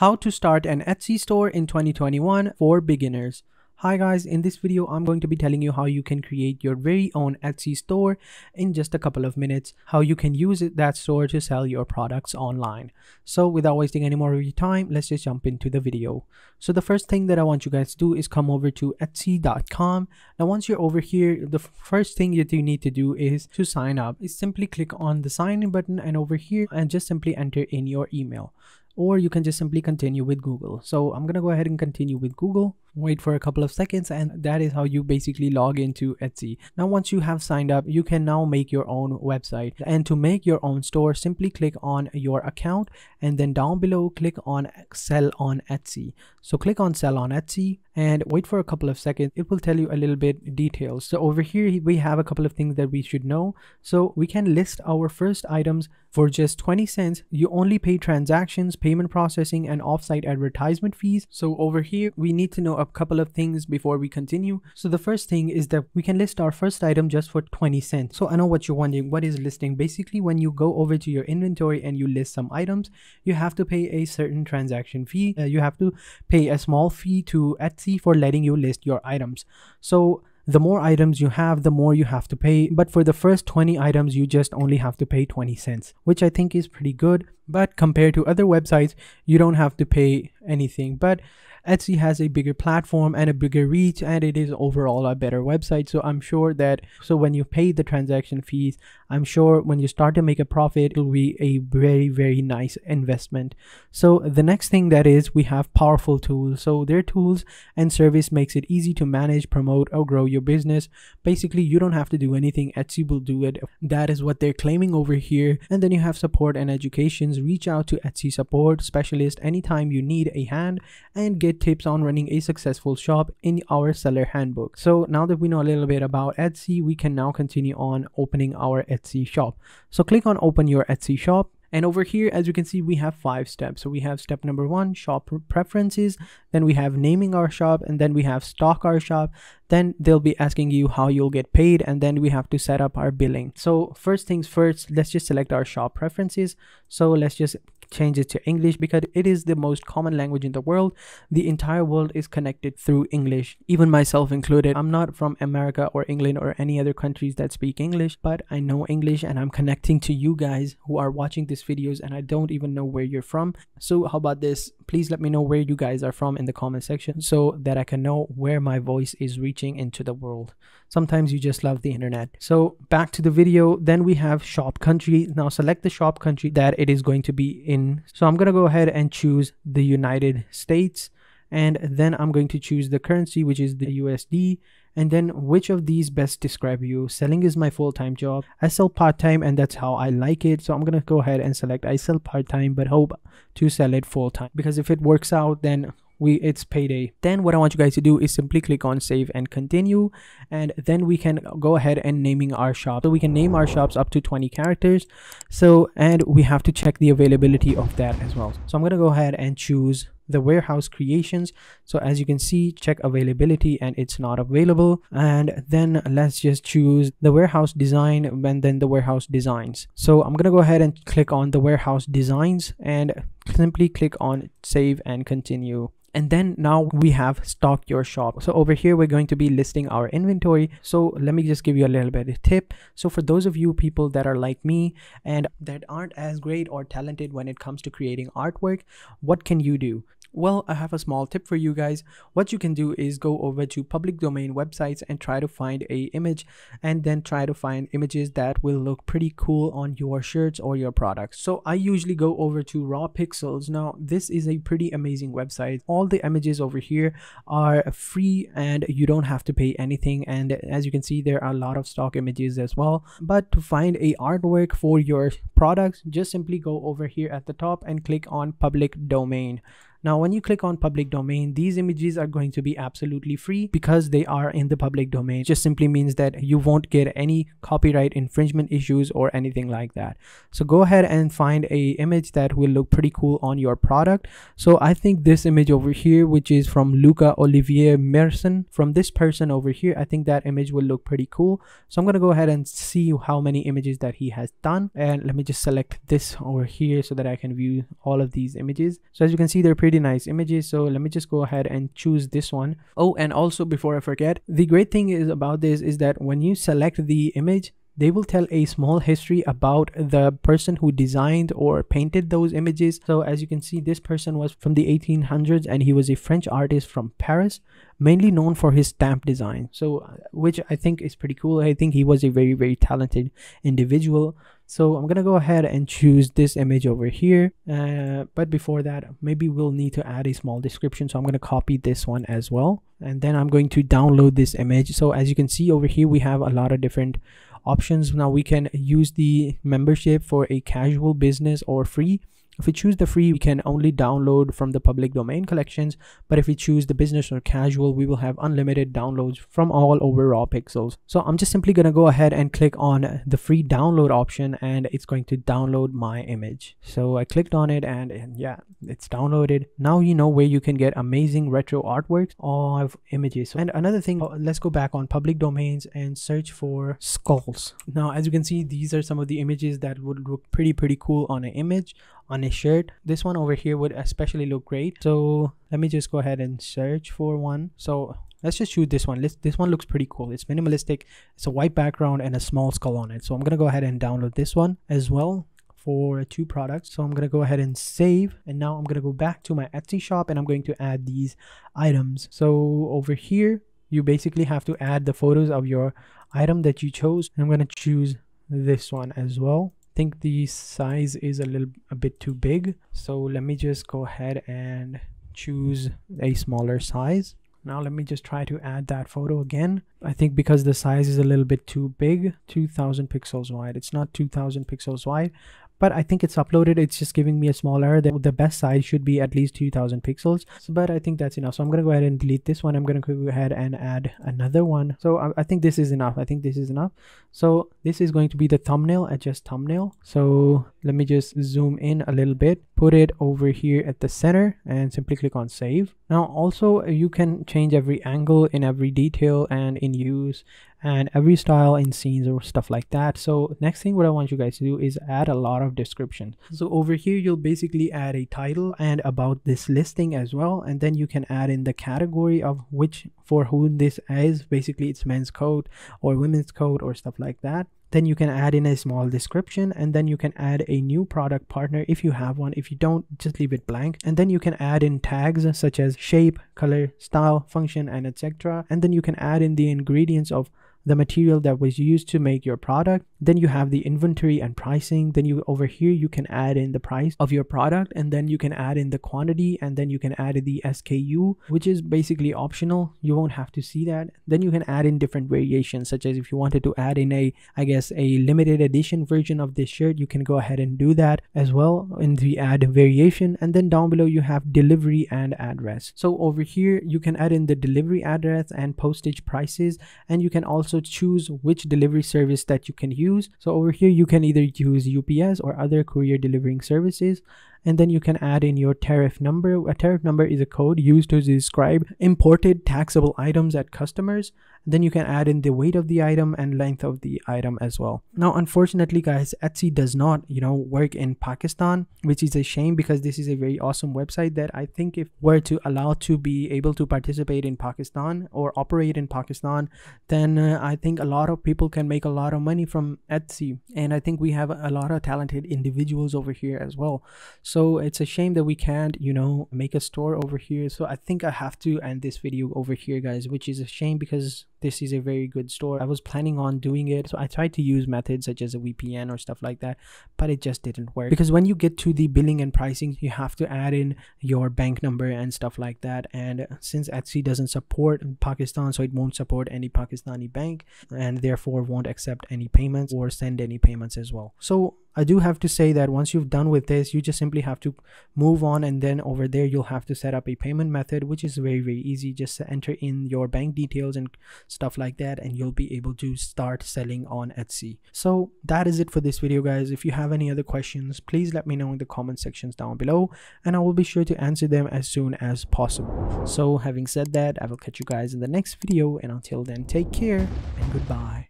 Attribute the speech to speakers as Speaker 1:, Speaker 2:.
Speaker 1: How to start an Etsy store in 2021 for beginners. Hi guys, in this video I'm going to be telling you how you can create your very own Etsy store in just a couple of minutes, how you can use that store to sell your products online. So without wasting any more of your time, let's just jump into the video. So the first thing that I want you guys to do is come over to etsy.com. Now once you're over here, the first thing that you need to do is to sign up. Is simply click on the sign in button and over here and just simply enter in your email or you can just simply continue with Google. So I'm going to go ahead and continue with Google wait for a couple of seconds and that is how you basically log into Etsy. Now once you have signed up, you can now make your own website and to make your own store, simply click on your account and then down below click on sell on Etsy. So click on sell on Etsy and wait for a couple of seconds. It will tell you a little bit details. So over here, we have a couple of things that we should know. So we can list our first items for just 20 cents. You only pay transactions, payment processing and offsite advertisement fees. So over here, we need to know up couple of things before we continue. So the first thing is that we can list our first item just for 20 cents. So I know what you're wondering, what is listing? Basically, when you go over to your inventory and you list some items, you have to pay a certain transaction fee. Uh, you have to pay a small fee to Etsy for letting you list your items. So the more items you have, the more you have to pay. But for the first 20 items, you just only have to pay 20 cents, which I think is pretty good. But compared to other websites, you don't have to pay anything but Etsy has a bigger platform and a bigger reach and it is overall a better website so I'm sure that so when you pay the transaction fees I'm sure when you start to make a profit it will be a very very nice investment so the next thing that is we have powerful tools so their tools and service makes it easy to manage promote or grow your business basically you don't have to do anything Etsy will do it that is what they're claiming over here and then you have support and educations reach out to Etsy support specialist anytime you need a hand and get tips on running a successful shop in our seller handbook. So now that we know a little bit about Etsy, we can now continue on opening our Etsy shop. So click on open your Etsy shop and over here, as you can see, we have five steps. So we have step number one, shop preferences then we have naming our shop and then we have stock our shop then they'll be asking you how you'll get paid and then we have to set up our billing so first things first let's just select our shop preferences so let's just change it to english because it is the most common language in the world the entire world is connected through english even myself included i'm not from america or england or any other countries that speak english but i know english and i'm connecting to you guys who are watching these videos and i don't even know where you're from so how about this Please let me know where you guys are from in the comment section so that I can know where my voice is reaching into the world. Sometimes you just love the internet. So back to the video. Then we have shop country. Now select the shop country that it is going to be in. So I'm going to go ahead and choose the United States and then I'm going to choose the currency which is the USD and then which of these best describe you selling is my full-time job I sell part-time and that's how I like it so I'm gonna go ahead and select I sell part-time but hope to sell it full-time because if it works out then we it's payday then what i want you guys to do is simply click on save and continue and then we can go ahead and naming our shop so we can name our shops up to 20 characters so and we have to check the availability of that as well so i'm going to go ahead and choose the warehouse creations so as you can see check availability and it's not available and then let's just choose the warehouse design and then the warehouse designs so i'm gonna go ahead and click on the warehouse designs and simply click on save and continue and then now we have stock your shop. So over here, we're going to be listing our inventory. So let me just give you a little bit of tip. So for those of you people that are like me and that aren't as great or talented when it comes to creating artwork, what can you do? Well, I have a small tip for you guys. What you can do is go over to public domain websites and try to find a image and then try to find images that will look pretty cool on your shirts or your products. So I usually go over to Raw Pixels. Now, this is a pretty amazing website. All the images over here are free and you don't have to pay anything. And as you can see, there are a lot of stock images as well. But to find a artwork for your products, just simply go over here at the top and click on public domain. Now, when you click on public domain, these images are going to be absolutely free because they are in the public domain. It just simply means that you won't get any copyright infringement issues or anything like that. So go ahead and find a image that will look pretty cool on your product. So I think this image over here, which is from Luca Olivier Merson, from this person over here, I think that image will look pretty cool. So I'm going to go ahead and see how many images that he has done. And let me just select this over here so that I can view all of these images. So as you can see, they're pretty pretty nice images so let me just go ahead and choose this one. Oh, and also before I forget the great thing is about this is that when you select the image they will tell a small history about the person who designed or painted those images. So as you can see, this person was from the 1800s and he was a French artist from Paris, mainly known for his stamp design. So uh, which I think is pretty cool. I think he was a very, very talented individual. So I'm gonna go ahead and choose this image over here. Uh, but before that, maybe we'll need to add a small description. So I'm gonna copy this one as well. And then I'm going to download this image. So as you can see over here, we have a lot of different options. Now we can use the membership for a casual business or free if we choose the free, we can only download from the public domain collections, but if we choose the business or casual, we will have unlimited downloads from all over raw pixels. So I'm just simply gonna go ahead and click on the free download option and it's going to download my image. So I clicked on it and, and yeah, it's downloaded. Now you know where you can get amazing retro artworks of images. And another thing, oh, let's go back on public domains and search for skulls. Now, as you can see, these are some of the images that would look pretty, pretty cool on an image on a shirt. This one over here would especially look great. So let me just go ahead and search for one. So let's just shoot this one. This this one looks pretty cool. It's minimalistic. It's a white background and a small skull on it. So I'm going to go ahead and download this one as well for two products. So I'm going to go ahead and save. And now I'm going to go back to my Etsy shop and I'm going to add these items. So over here, you basically have to add the photos of your item that you chose. I'm going to choose this one as well think the size is a little a bit too big so let me just go ahead and choose a smaller size now let me just try to add that photo again i think because the size is a little bit too big 2000 pixels wide it's not 2000 pixels wide but I think it's uploaded. It's just giving me a small error that the best size should be at least 2000 pixels. So, but I think that's enough. So I'm going to go ahead and delete this one. I'm going to go ahead and add another one. So I, I, think this is enough. I think this is enough. So this is going to be the thumbnail, adjust thumbnail. So let me just zoom in a little bit, put it over here at the center and simply click on save. Now also you can change every angle in every detail and in use and every style in scenes or stuff like that so next thing what i want you guys to do is add a lot of description so over here you'll basically add a title and about this listing as well and then you can add in the category of which for whom this is basically it's men's coat or women's coat or stuff like that then you can add in a small description and then you can add a new product partner if you have one if you don't just leave it blank and then you can add in tags such as shape color style function and etc and then you can add in the ingredients of the material that was used to make your product. Then you have the inventory and pricing. Then you over here, you can add in the price of your product and then you can add in the quantity and then you can add the SKU, which is basically optional. You won't have to see that. Then you can add in different variations, such as if you wanted to add in a, I guess, a limited edition version of this shirt, you can go ahead and do that as well in the add variation. And then down below you have delivery and address. So over here, you can add in the delivery address and postage prices, and you can also also choose which delivery service that you can use. So over here, you can either use UPS or other courier delivering services and then you can add in your tariff number. A tariff number is a code used to describe imported taxable items at customers. Then you can add in the weight of the item and length of the item as well. Now, unfortunately, guys, Etsy does not, you know, work in Pakistan, which is a shame because this is a very awesome website that I think if were to allow to be able to participate in Pakistan or operate in Pakistan, then uh, I think a lot of people can make a lot of money from Etsy. And I think we have a lot of talented individuals over here as well. So so it's a shame that we can't you know make a store over here so i think i have to end this video over here guys which is a shame because this is a very good store i was planning on doing it so i tried to use methods such as a vpn or stuff like that but it just didn't work because when you get to the billing and pricing you have to add in your bank number and stuff like that and since etsy doesn't support pakistan so it won't support any pakistani bank and therefore won't accept any payments or send any payments as well so I do have to say that once you've done with this, you just simply have to move on and then over there you'll have to set up a payment method, which is very, very easy. Just enter in your bank details and stuff like that and you'll be able to start selling on Etsy. So that is it for this video guys. If you have any other questions, please let me know in the comment sections down below and I will be sure to answer them as soon as possible. So having said that, I will catch you guys in the next video and until then take care and goodbye.